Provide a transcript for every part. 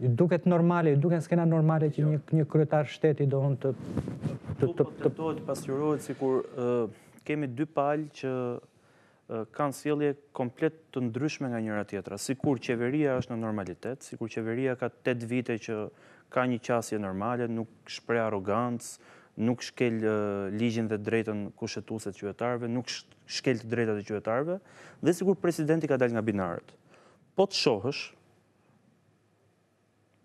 Ju duket normale, ju duket skena normale që jo. një kryetar shteti do në të... Tu po të tëtojtë, pasjurojtë, si kur kemi dy palë që kanë sielje komplet të ndryshme nga njëra tjetra. Si kur qeveria është në normalitet, si kur qeveria ka 8 vite që ka një qasje normale, nuk shpre arogancë, nuk shkel ligjin dhe drejten kushetuset qëvetarve, nuk shkel të drejta të qëvetarve, dhe si kur presidenti ka dal nga binarët. Po të shohësh,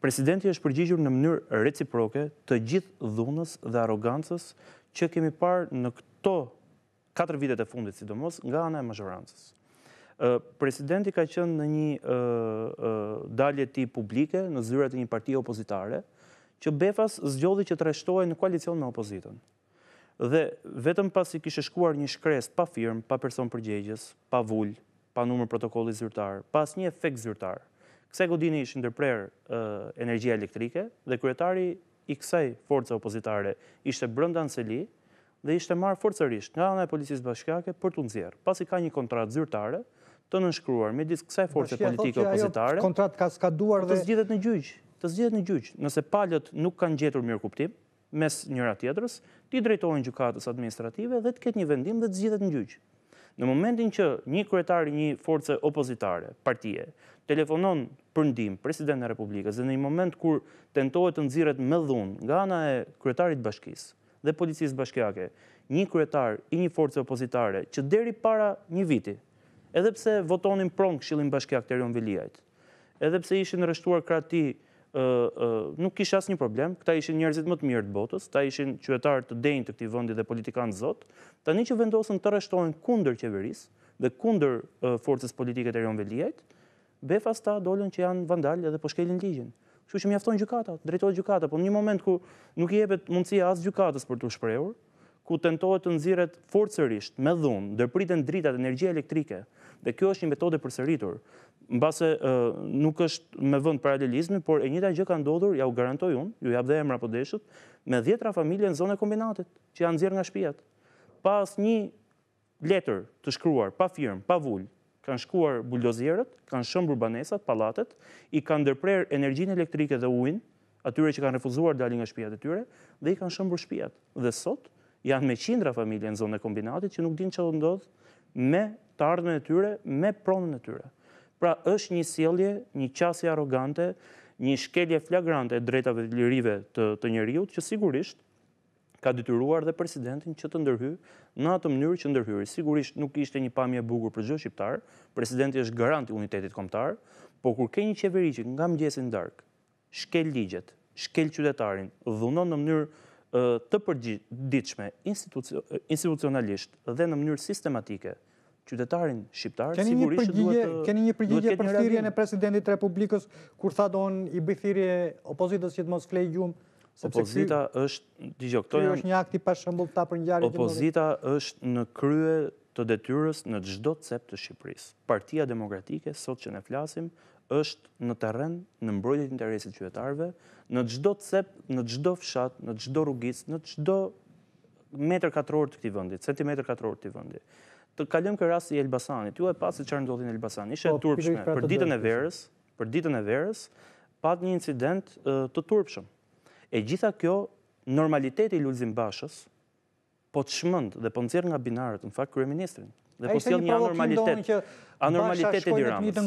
presidenti është përgjigjur në mënyrë reciproke të gjithë dhunës dhe arogancës që kemi parë në këto 4 vitet e fundit, sidomos, nga anaj e mazhorancës. Presidenti ka qënë në një dalje ti publike, në zyret e një partia opozitare, që Befas zgjodhi që të reshtohaj në koalicion me opozitën. Dhe vetëm pas i kishë shkuar një shkres pa firmë, pa person përgjegjes, pa vullë, pa numër protokolli zyrtar, pas një efekt zyrtar, Kse godini ishë ndërprerë energjia elektrike dhe kryetari i kësaj forcë opozitare ishte brënda në seli dhe ishte marë forcërisht nga e policisë bashkjake për të nëzjerë. Pas i ka një kontrat zyrtare të nënshkruar me disë kësaj forcë politike opozitare të zgjithet në gjyqë. Të zgjithet në gjyqë. Nëse palët nuk kanë gjetur mirë kuptim mes njëra tjetërës, ti drejtojnë gjukatës administrative dhe të ketë një vendim dhe të zgjithet në gjyqë. Në momentin që një kretari një forcë opozitare, partije, telefonon për ndim presidentin e Republikës dhe në i moment kur tentohet të nëziret me dhun, nga ana e kretarit bashkis dhe policisë bashkjake, një kretar i një forcë opozitare që deri para një viti, edhepse votonin prongë këshilin bashkjak të rion Viliajt, edhepse ishin rështuar krati nuk kishë asë një problem, këta ishin njerëzit më të mirë të botës, ta ishin qëtarë të dejnë të këti vëndi dhe politikanë zotë, ta një që vendosën të rështohen kunder qeverisë dhe kunder forcës politike të rionve befas ta dollën që janë vandalë edhe po shkelin ligjin. Që që mjaftojnë gjukata, drejtojnë gjukata, po në një moment ku nuk i mundësia asë gjukatas për të shprehur, ku tentohet të nëziret forësërisht me dhunë, dërpritën dritat energjia elektrike, dhe kjo është një metode përsëritur, në base nuk është me vënd paralelizmi, por e një taj gjë ka ndodhur, ja u garantoj unë, ju jabë dhe emra për po deshët, me djetra familje në zone kombinatit, që janë nëzirë nga shpijat. Pas një letër të shkruar, pa firmë, pa vullë, kanë shkuar buldozierët, kanë shëmbur banesat, palatet, i kanë dërprer energjin elektrike dhe uin, atyre që kanë refuzuar dalin nga shpijat e tyre, dhe i kanë shëmbur shpijat. Dhe sot, janë me qindra familje në zonë e kombinatit që nuk din që do ndodhë me të ardhme e tyre, me pronën e tyre. Pra është një sielje, një qasje arogante, një shkelje flagrante e drejtave të lirive të njëriut, që sigurisht ka detyruar dhe presidentin që të ndërhyrë në atë mënyrë që ndërhyrë. Sigurisht nuk ishte një pamje bugur për gjithë shqiptarë, presidenti është garanti unitetit komtarë, po kur ke një qeveri që nga mëgjesin darkë, shkel ligjet, shkel qytetarin, dhunon në mënyrë të përgjithme institucionalisht dhe në mënyrë sistematike, qytetarin shqiptarë, sigurisht duhet të Keni një përgjitje për thirje në presidentit Republikës, kur thadon i bëjthirje opozitës që të mos flejë gjumë, Opozita është... Kjo është një akti pa shëmbull ta për njëjarit demokratike? Opozita është në krye të detyrës në gjdo të cep të Shqipërisë. Partia demokratike, sot që ne flasim, është në teren në mbrojtjit interesit qyvetarve, në gjdo të cep, në gjdo fshat, në gjdo rrugis, në gjdo metër katëror të këti vëndit, centimetër katëror të këti vëndit. Të kalëm kërë rasti i Elbasanit, ju e pasi që rëndodhin Elbasani, ishe po, turpshme, pra për ditën e verës, për ditën e verës, pat një incident të turpshme, E gjitha kjo, normaliteti i Lulzim Bashës, po të shmënd dhe po nëzirë nga binarët, në fakt, kërëministrin. Dhe po s'jel një anormalitet. A normalitet e diramës. Bashë shkojnë të një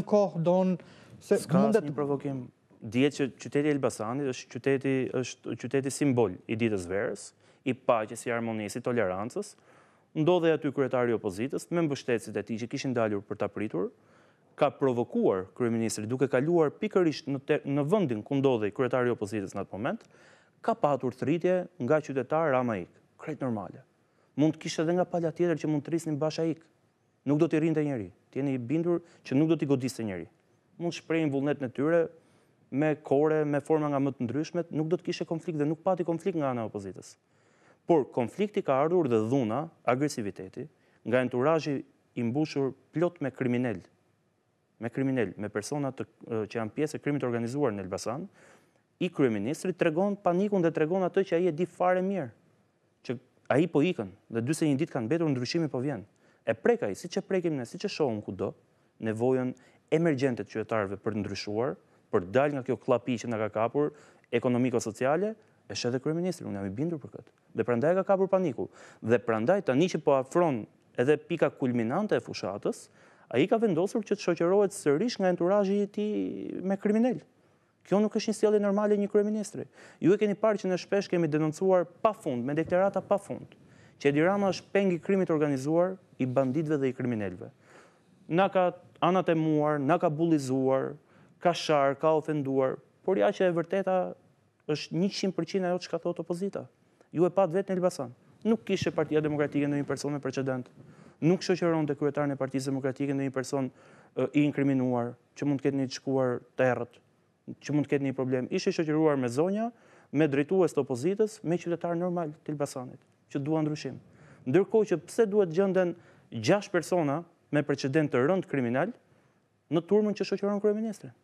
të në kohë, donë... Djetë që qyteti Elbasanit është qyteti simbol i ditës verës, i paqës, i harmonisë, i tolerancës, ndodhe aty kretari opozitës, me mbështetësit e ti që kishin dalur për të apritur, ka provokuar kryeministri duke kaluar pikërisht në vendin ku ndodhej kryetari i opozitës në atë moment, ka patur thritje nga qytetarë Rama ikë, krejt normale. Mund të kishte edhe nga pala tjetër që mund të një Basha ikë. Nuk do të rrinte njëri. Tjeni i bindur që nuk do të godiste njeri. Mund shprejnë vullnet në tyre me kore, me forma nga më të ndryshmet, nuk do të kishte konflikt dhe nuk pati konflikt nga ana e opozitës. Por konflikti ka ardhur dhe dhuna, agresiviteti, nga entourazhi i mbushur plot me kriminalë me kriminel, me personat që janë pjesë e krimit organizuar në Elbasan, i kryeministri të regon panikun dhe të regon atë që aji e di fare mirë, që aji po ikën dhe dyse një dit kanë betur në ndryshimi po vjenë. E preka i, si që prekim në, si që shohëm ku do, nevojën të qëtarve për ndryshuar, për dalë nga kjo klapi që nga ka kapur, ekonomiko-sociale, e shë dhe kryeministri, unë jam i bindur për këtë. Dhe prandaj ka kapur paniku. Dhe prandaj tani që po afron edhe pika kulminante e fushatës, a i ka vendosur që të shoqerohet sërish nga enturajë i ti me kriminell. Kjo nuk është një stjeli normale një kryeministri. Ju e keni parë që në shpesh kemi denoncuar pa fund, me deklerata pa fund, që Edi Rama është pengi krimit organizuar i banditve dhe i kriminellve. Na ka anatemuar, na ka bulizuar, ka sharë, ka ofenduar, por ja që e vërteta është 100% ajo që ka thot opozita. Ju e patë vetë në Elbasan. Nuk kishe partia demokratike në një person me precedentë nuk shëqëron të kryetarën e partijës demokratike në një person i inkriminuar, që mund të ketë një të shkuar të erët, që mund të ketë një problem. Ishe shëqëruar me zonja, me drejtues të opozitës, me qytetar normal të ilbasanit, që duan ndryshim. Ndërko që pse duhet gjënden 6 persona me preceden të rënd kriminal në turmën që shëqëron kërëministrën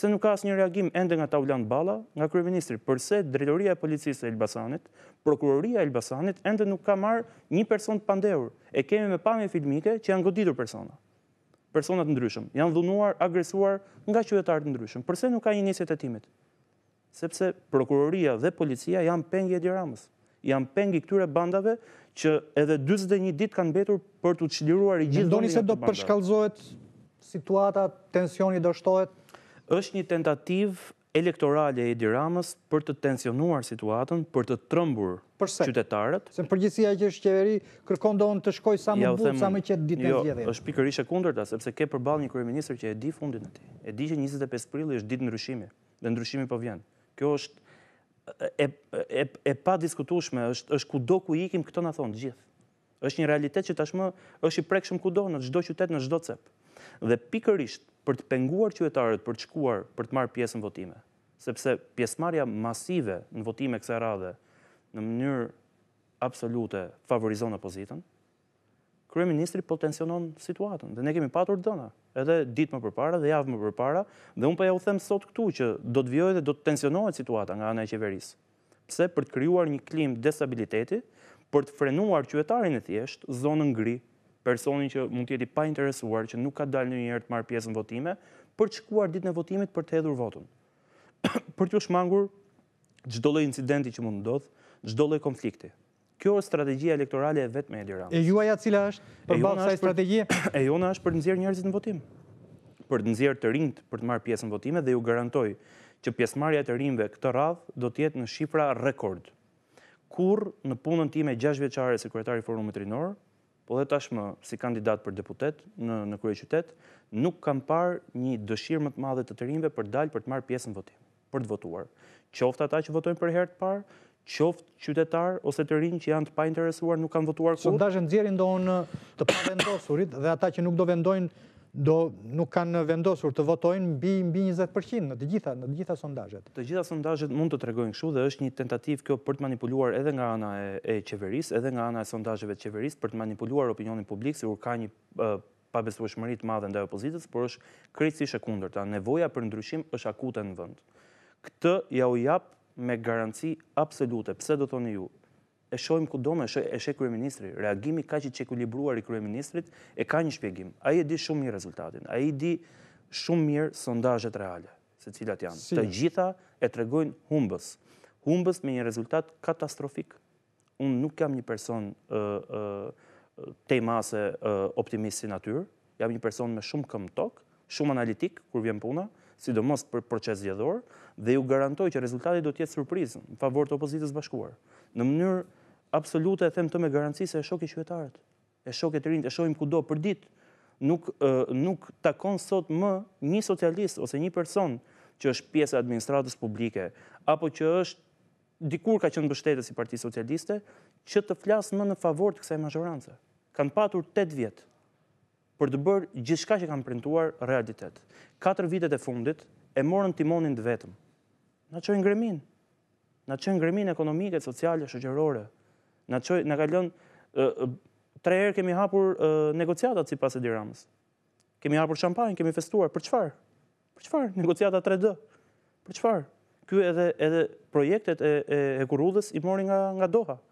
se nuk ka asë një reagim ende nga Taulant Bala, nga Kryeministri, përse Drejtoria e Policisë e Elbasanit, Prokuroria e Elbasanit, ende nuk ka marë një person të pandehur, e kemi me pame filmike që janë goditur persona, personat ndryshëm, janë dhunuar, agresuar nga qëvetarët ndryshëm, përse nuk ka një njësjet e timit, sepse Prokuroria dhe Policia janë pengi e djeramës, janë pengi këtyre bandave që edhe 21 dit kanë betur për të qliruar i gjithë dhoni se do përshkallzohet situata, tensioni do shtohet është një tentativ elektorale e diramës për të tensionuar situatën, për të trëmbur qytetarët. Se përgjithësia që është qeveri kërkon do në të shkoj sa më bu, sa më qëtë ditë në zjedhin. Jo, është pikërishë e ta, sepse ke përbal një minister që e di fundin e ti. E di që 25 prilë është ditë në ryshimi, dhe në ryshimi për po vjenë. Kjo është e pa diskutushme, është ku do ku ikim këto në thonë gjithë. është një realitet që tashmë është i prekshëm në qytet, në cep. Dhe pikërisht, për të penguar qytetarët për të shkuar për të marrë pjesë në votime. Sepse pjesëmarrja masive në votime kësaj radhe në mënyrë absolute favorizon opozitën. Kryeministri po tensionon situatën dhe ne kemi patur dhëna, edhe ditë më përpara dhe javë më përpara, dhe un po ja u them sot këtu që do të vjojë dhe do të tensionohet situata nga ana e qeverisë. Pse për të krijuar një klim destabiliteti, për të frenuar qytetarin e thjesht, zonën gri, personin që mund tjeti pa interesuar, që nuk ka dal një njërë të marrë pjesë në votime, për që kuar ditë në votimit për të hedhur votën. Për të shmangur gjdole incidenti që mund ndodhë, gjdole konflikti. Kjo është strategia elektorale e vetë me Edi E ju aja cila është për balë saj E ju është për të nëzirë njerëzit në votim. Për të nëzirë të rinjt për të marrë pjesë në votime dhe ju garantoj që pjesëmarja të rinjve këtë radhë do tjetë në shifra rekord. Kur në punën ti 6 veçare sekretari forumit rinorë, po dhe tashmë si kandidat për deputet në krye qytet, nuk kam parë një dëshirë më të madhe të të rinjve për dalë për të marë pjesën votim, për të votuar. Qoftë ata që votojnë për herë të parë, qoftë qytetarë ose të rinjë që janë të pa interesuar, nuk kanë votuar kur. Sondajën zjerin do në të pa vendosurit dhe ata që nuk do vendojnë nuk kanë vendosur të votojnë mbi 20% në të gjitha, në të gjitha sondajet. Të gjitha sondajet mund të tregojnë këshu dhe është një tentativ kjo për të manipuluar edhe nga ana e qeveris, edhe nga ana e sondajeve të qeveris për të manipuluar opinionin publik si ka një pabesu e shmërit madhe nda e opozitës, por është kritës i ta nevoja për ndryshim është akute në vënd. Këtë ja u japë me garanci absolute. Pse do të një ju? e shojmë ku do me, e shojë kërëministri, reagimi ka që që kulibruar i kërëministrit, e ka një shpjegim, a i e di shumë mirë rezultatin, a i di shumë mirë sondajet reale, se cilat janë, të gjitha e tregojnë humbës, humbës me një rezultat katastrofik, unë nuk jam një person te mase optimisti natyrë, jam një person me shumë këmë tokë, shumë analitik, kur vjen puna, sidomos për proces gjedhorë, dhe ju garantoj që rezultatit do tjetë surprizën, në favor të opozitës bashkuar. Në mënyrë absolute e them të me garanci se e shok i e shok i të e shokim kudo për dit, nuk takon sot më një socialist ose një person që është pjesë administratës publike, apo që është dikur ka qënë bështetës i parti socialiste, që të flasë më në favor të kësaj mazhoranse. Kanë patur 8 vjetë për të bërë gjithë shka që kanë printuar realitet. 4 vitet e fundit e morën timonin dë vetëm. Na që në gremin, na që në gremin ekonomike, sociale, shëgjerore, në qoj, në kalon, tre herë kemi hapur negociatat si pas e Kemi hapur shampajnë, kemi festuar, për qëfar? Për qëfar? Negociatat 3D, për qëfar? Kjo edhe projektet e kurudhës i mori nga doha.